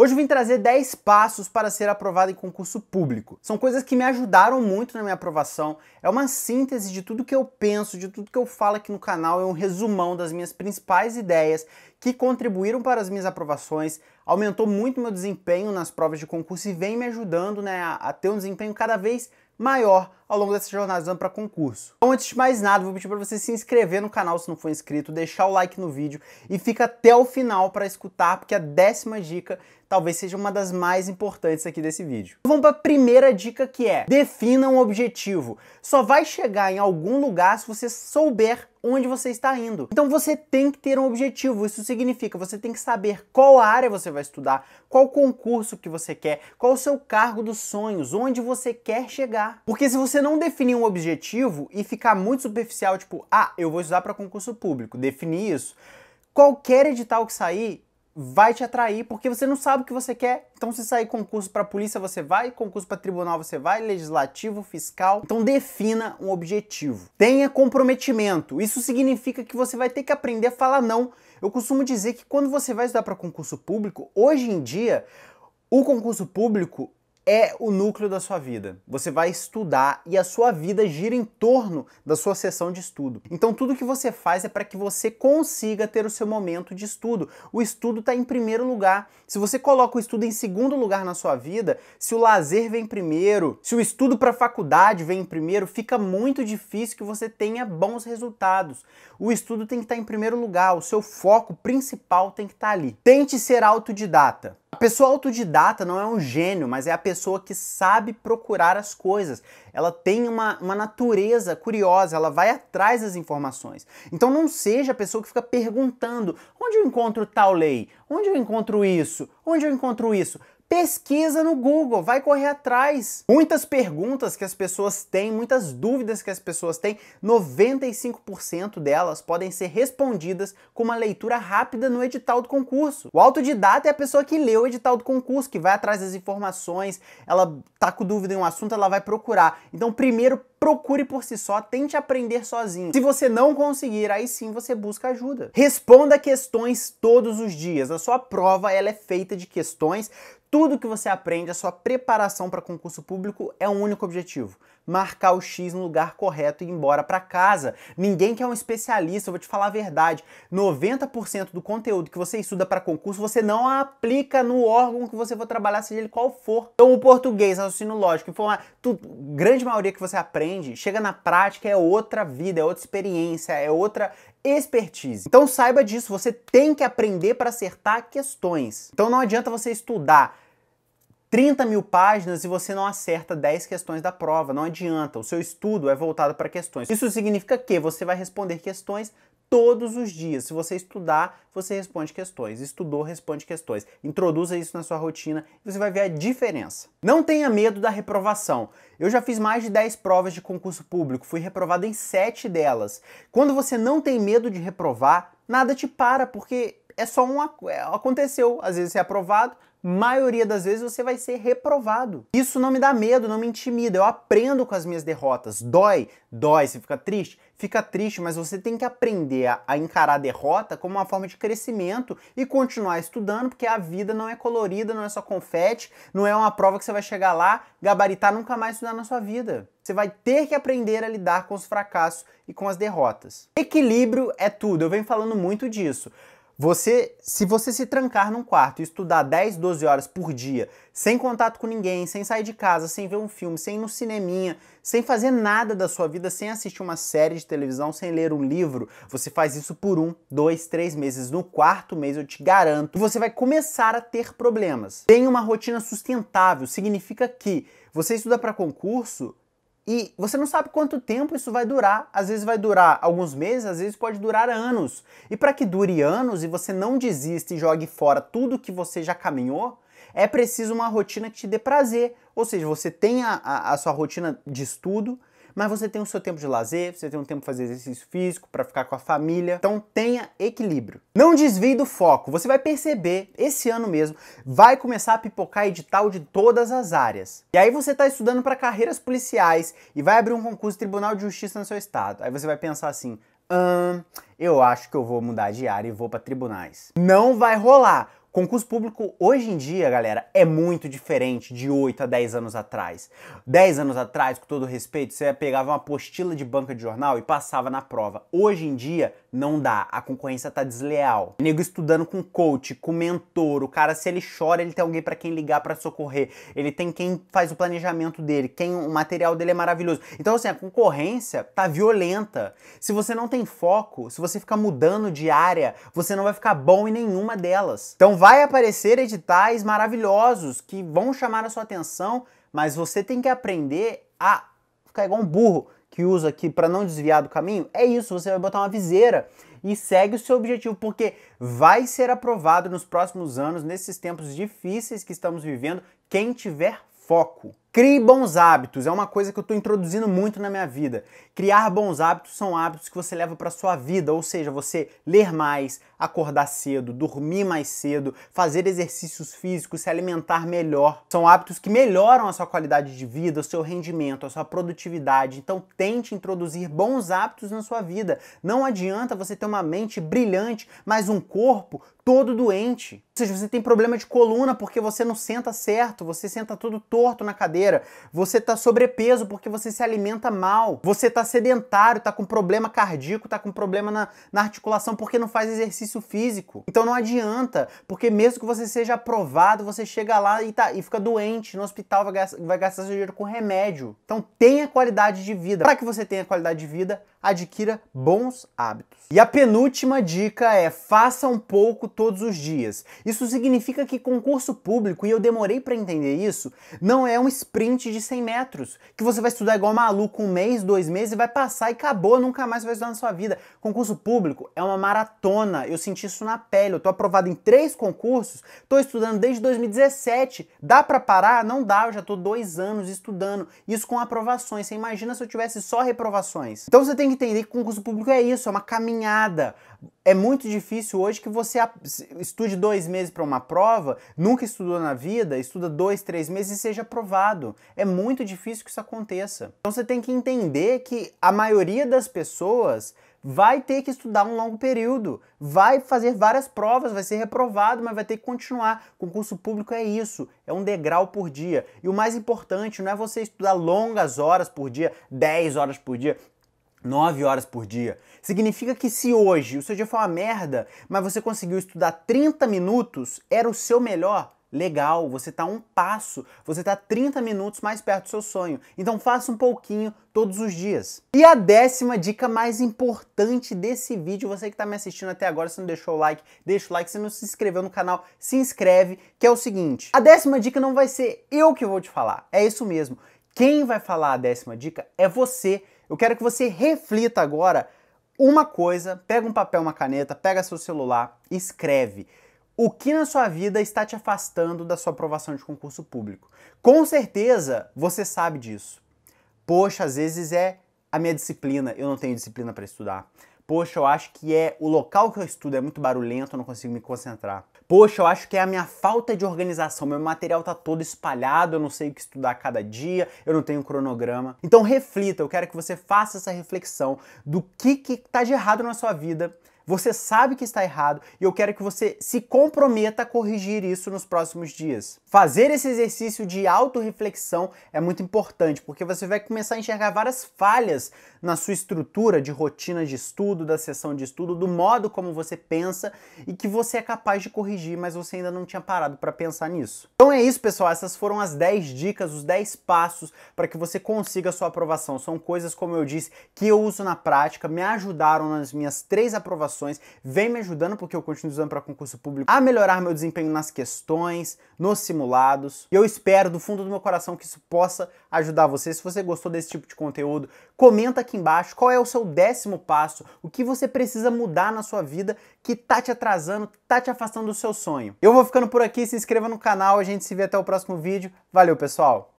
Hoje eu vim trazer 10 passos para ser aprovado em concurso público. São coisas que me ajudaram muito na minha aprovação. É uma síntese de tudo que eu penso, de tudo que eu falo aqui no canal, é um resumão das minhas principais ideias que contribuíram para as minhas aprovações, aumentou muito meu desempenho nas provas de concurso e vem me ajudando né, a ter um desempenho cada vez maior ao longo dessa jornada para concurso. Então, antes de mais nada, vou pedir para você se inscrever no canal se não for inscrito, deixar o like no vídeo e fica até o final para escutar, porque a décima dica talvez seja uma das mais importantes aqui desse vídeo. Então, vamos para a primeira dica que é: defina um objetivo. Só vai chegar em algum lugar se você souber onde você está indo. Então você tem que ter um objetivo. Isso significa você tem que saber qual área você vai estudar, qual concurso que você quer, qual o seu cargo dos sonhos, onde você quer chegar. Porque se você você não definir um objetivo e ficar muito superficial, tipo, ah, eu vou estudar para concurso público, definir isso, qualquer edital que sair vai te atrair porque você não sabe o que você quer. Então se sair concurso para polícia você vai, concurso para tribunal você vai, legislativo, fiscal. Então defina um objetivo. Tenha comprometimento. Isso significa que você vai ter que aprender a falar não. Eu costumo dizer que quando você vai estudar para concurso público, hoje em dia o concurso público é o núcleo da sua vida. Você vai estudar e a sua vida gira em torno da sua sessão de estudo. Então tudo que você faz é para que você consiga ter o seu momento de estudo. O estudo está em primeiro lugar. Se você coloca o estudo em segundo lugar na sua vida, se o lazer vem primeiro, se o estudo para a faculdade vem primeiro, fica muito difícil que você tenha bons resultados. O estudo tem que estar tá em primeiro lugar, o seu foco principal tem que estar tá ali. Tente ser autodidata. A pessoa autodidata não é um gênio, mas é a pessoa que sabe procurar as coisas. Ela tem uma, uma natureza curiosa, ela vai atrás das informações. Então não seja a pessoa que fica perguntando: onde eu encontro tal lei? Onde eu encontro isso? Onde eu encontro isso? pesquisa no Google, vai correr atrás. Muitas perguntas que as pessoas têm, muitas dúvidas que as pessoas têm, 95% delas podem ser respondidas com uma leitura rápida no edital do concurso. O autodidata é a pessoa que lê o edital do concurso, que vai atrás das informações, ela tá com dúvida em um assunto, ela vai procurar. Então, primeiro procure por si só, tente aprender sozinho. Se você não conseguir, aí sim você busca ajuda. Responda questões todos os dias. A sua prova ela é feita de questões. Tudo que você aprende, a sua preparação para concurso público é um único objetivo marcar o X no lugar correto e ir embora para casa. Ninguém que é um especialista, eu vou te falar a verdade, 90% do conteúdo que você estuda para concurso, você não aplica no órgão que você for trabalhar, seja ele qual for. Então o português, raciocínio lógico, informar, tudo, grande maioria que você aprende, chega na prática é outra vida, é outra experiência, é outra expertise. Então saiba disso, você tem que aprender para acertar questões. Então não adianta você estudar 30 mil páginas e você não acerta 10 questões da prova, não adianta, o seu estudo é voltado para questões. Isso significa que você vai responder questões todos os dias. Se você estudar, você responde questões. Estudou, responde questões. Introduza isso na sua rotina e você vai ver a diferença. Não tenha medo da reprovação. Eu já fiz mais de 10 provas de concurso público, fui reprovado em 7 delas. Quando você não tem medo de reprovar, nada te para, porque é só um aconteceu. Às vezes você é aprovado, maioria das vezes você vai ser reprovado. Isso não me dá medo, não me intimida. Eu aprendo com as minhas derrotas. Dói, dói, você fica triste, fica triste, mas você tem que aprender a, a, encarar a derrota como uma forma de crescimento e continuar estudando, porque a vida não é colorida, não é só confete, não é uma prova que você vai chegar lá, gabaritar, nunca mais estudar na sua vida. Você vai ter que aprender a lidar com os fracassos e com as derrotas. Equilíbrio é tudo, eu venho falando muito disso. Você, se você se trancar num quarto e estudar 10, 12 horas por dia, sem contato com ninguém, sem sair de casa, sem ver um filme, sem ir no cineminha, sem fazer nada da sua vida, sem assistir uma série de televisão, sem ler um livro, você faz isso por um, dois, três meses. No quarto mês, eu te garanto, você vai começar a ter problemas. Tem uma rotina sustentável, significa que você estuda para concurso, e você não sabe quanto tempo isso vai durar. Às vezes vai durar alguns meses, às vezes pode durar anos. E para que dure anos e você não desista e jogue fora tudo que você já caminhou, é preciso uma rotina que te dê prazer. Ou seja, você tem a, a, a sua rotina de estudo, mas você tem o seu tempo de lazer, você tem um tempo para fazer exercício físico, para ficar com a família. Então tenha equilíbrio. Não desvie do foco. Você vai perceber esse ano mesmo vai começar a pipocar edital de todas as áreas. E aí você está estudando para carreiras policiais e vai abrir um concurso Tribunal de Justiça no seu estado. Aí você vai pensar assim: hum, eu acho que eu vou mudar de área e vou para tribunais. Não vai rolar Concurso público hoje em dia, galera, é muito diferente de 8 a 10 anos atrás. 10 anos atrás, com todo respeito, você pegava uma apostila de banca de jornal e passava na prova. Hoje em dia, não dá. A concorrência tá desleal. O nego estudando com coach, com mentor. O cara, se ele chora, ele tem alguém para quem ligar para socorrer. Ele tem quem faz o planejamento dele, quem o material dele é maravilhoso. Então, assim, a concorrência tá violenta. Se você não tem foco, se você ficar mudando de área, você não vai ficar bom em nenhuma delas. Então, vai aparecer editais maravilhosos que vão chamar a sua atenção, mas você tem que aprender a ficar igual um burro que usa aqui para não desviar do caminho. É isso, você vai botar uma viseira e segue o seu objetivo, porque vai ser aprovado nos próximos anos, nesses tempos difíceis que estamos vivendo, quem tiver foco. Crie bons hábitos, é uma coisa que eu estou introduzindo muito na minha vida. Criar bons hábitos são hábitos que você leva para sua vida, ou seja, você ler mais, acordar cedo, dormir mais cedo, fazer exercícios físicos, se alimentar melhor. São hábitos que melhoram a sua qualidade de vida, o seu rendimento, a sua produtividade. Então tente introduzir bons hábitos na sua vida. Não adianta você ter uma mente brilhante, mas um corpo todo doente. Ou seja, você tem problema de coluna porque você não senta certo, você senta todo torto na cadeira, você tá sobrepeso porque você se alimenta mal, você tá sedentário, tá com problema cardíaco, tá com problema na, na articulação porque não faz exercício exercício físico. Então não adianta, porque mesmo que você seja aprovado, você chega lá e, tá, e fica doente no hospital, vai gastar, vai gastar seu dinheiro com remédio. Então tenha qualidade de vida. Para que você tenha qualidade de vida, adquira bons hábitos. E a penúltima dica é faça um pouco todos os dias. Isso significa que concurso público, e eu demorei para entender isso, não é um sprint de 100 metros, que você vai estudar igual maluco um mês, dois meses, e vai passar e acabou, nunca mais vai estudar na sua vida. Concurso público é uma maratona. Eu senti isso na pele. Eu tô aprovado em três concursos, tô estudando desde 2017. Dá para parar? Não dá, eu já tô dois anos estudando. Isso com aprovações. Você imagina se eu tivesse só reprovações. Então você tem que entender que concurso público é isso, é uma caminhada. É muito difícil hoje que você estude dois meses para uma prova, nunca estudou na vida, estuda dois, três meses e seja aprovado. É muito difícil que isso aconteça. Então você tem que entender que a maioria das pessoas vai ter que estudar um longo período, vai fazer várias provas, vai ser reprovado, mas vai ter que continuar. Concurso público é isso, é um degrau por dia. E o mais importante não é você estudar longas horas por dia, 10 horas por dia, 9 horas por dia. Significa que se hoje o seu dia foi uma merda, mas você conseguiu estudar 30 minutos, era o seu melhor legal, você está um passo, você está 30 minutos mais perto do seu sonho. Então faça um pouquinho todos os dias. E a décima dica mais importante desse vídeo, você que está me assistindo até agora, se não deixou o like, deixa o like, se não se inscreveu no canal, se inscreve, que é o seguinte, a décima dica não vai ser eu que vou te falar, é isso mesmo. Quem vai falar a décima dica é você. Eu quero que você reflita agora uma coisa, pega um papel, uma caneta, pega seu celular, escreve o que na sua vida está te afastando da sua aprovação de concurso público. Com certeza você sabe disso. Poxa, às vezes é a minha disciplina, eu não tenho disciplina para estudar. Poxa, eu acho que é o local que eu estudo é muito barulhento, eu não consigo me concentrar. Poxa, eu acho que é a minha falta de organização, meu material tá todo espalhado, eu não sei o que estudar cada dia, eu não tenho um cronograma. Então reflita, eu quero que você faça essa reflexão do que que tá de errado na sua vida você sabe que está errado e eu quero que você se comprometa a corrigir isso nos próximos dias. Fazer esse exercício de autorreflexão é muito importante, porque você vai começar a enxergar várias falhas na sua estrutura de rotina de estudo, da sessão de estudo, do modo como você pensa e que você é capaz de corrigir, mas você ainda não tinha parado para pensar nisso. Então é isso, pessoal. Essas foram as 10 dicas, os 10 passos para que você consiga a sua aprovação. São coisas, como eu disse, que eu uso na prática, me ajudaram nas minhas três aprovações situações, vem me ajudando porque eu continuo usando para concurso público a melhorar meu desempenho nas questões, nos simulados. E eu espero do fundo do meu coração que isso possa ajudar você. Se você gostou desse tipo de conteúdo, comenta aqui embaixo qual é o seu décimo passo, o que você precisa mudar na sua vida que tá te atrasando, tá te afastando do seu sonho. Eu vou ficando por aqui, se inscreva no canal, a gente se vê até o próximo vídeo. Valeu, pessoal.